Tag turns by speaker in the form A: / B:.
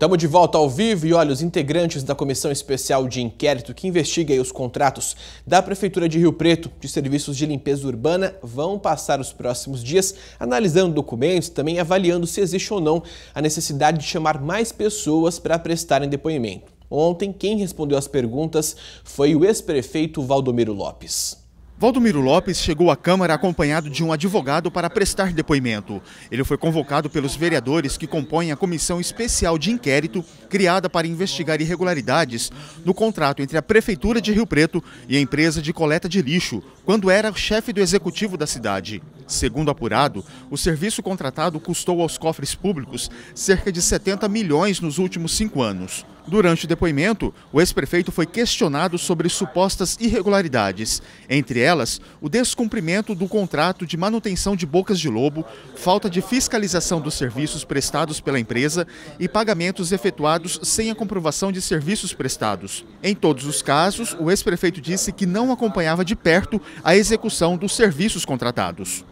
A: Estamos de volta ao vivo e olha, os integrantes da Comissão Especial de Inquérito que investiga os contratos da Prefeitura de Rio Preto de serviços de limpeza urbana vão passar os próximos dias analisando documentos, também avaliando se existe ou não a necessidade de chamar mais pessoas para prestarem depoimento. Ontem, quem respondeu às perguntas foi o ex-prefeito
B: Valdomiro Lopes. Valdomiro Lopes chegou à Câmara acompanhado de um advogado para prestar depoimento. Ele foi convocado pelos vereadores que compõem a comissão especial de inquérito criada para investigar irregularidades no contrato entre a Prefeitura de Rio Preto e a empresa de coleta de lixo, quando era chefe do executivo da cidade. Segundo apurado, o serviço contratado custou aos cofres públicos cerca de 70 milhões nos últimos cinco anos. Durante o depoimento, o ex-prefeito foi questionado sobre supostas irregularidades, entre elas o descumprimento do contrato de manutenção de bocas de lobo, falta de fiscalização dos serviços prestados pela empresa e pagamentos efetuados sem a comprovação de serviços prestados. Em todos os casos, o ex-prefeito disse que não acompanhava de perto a execução dos serviços contratados.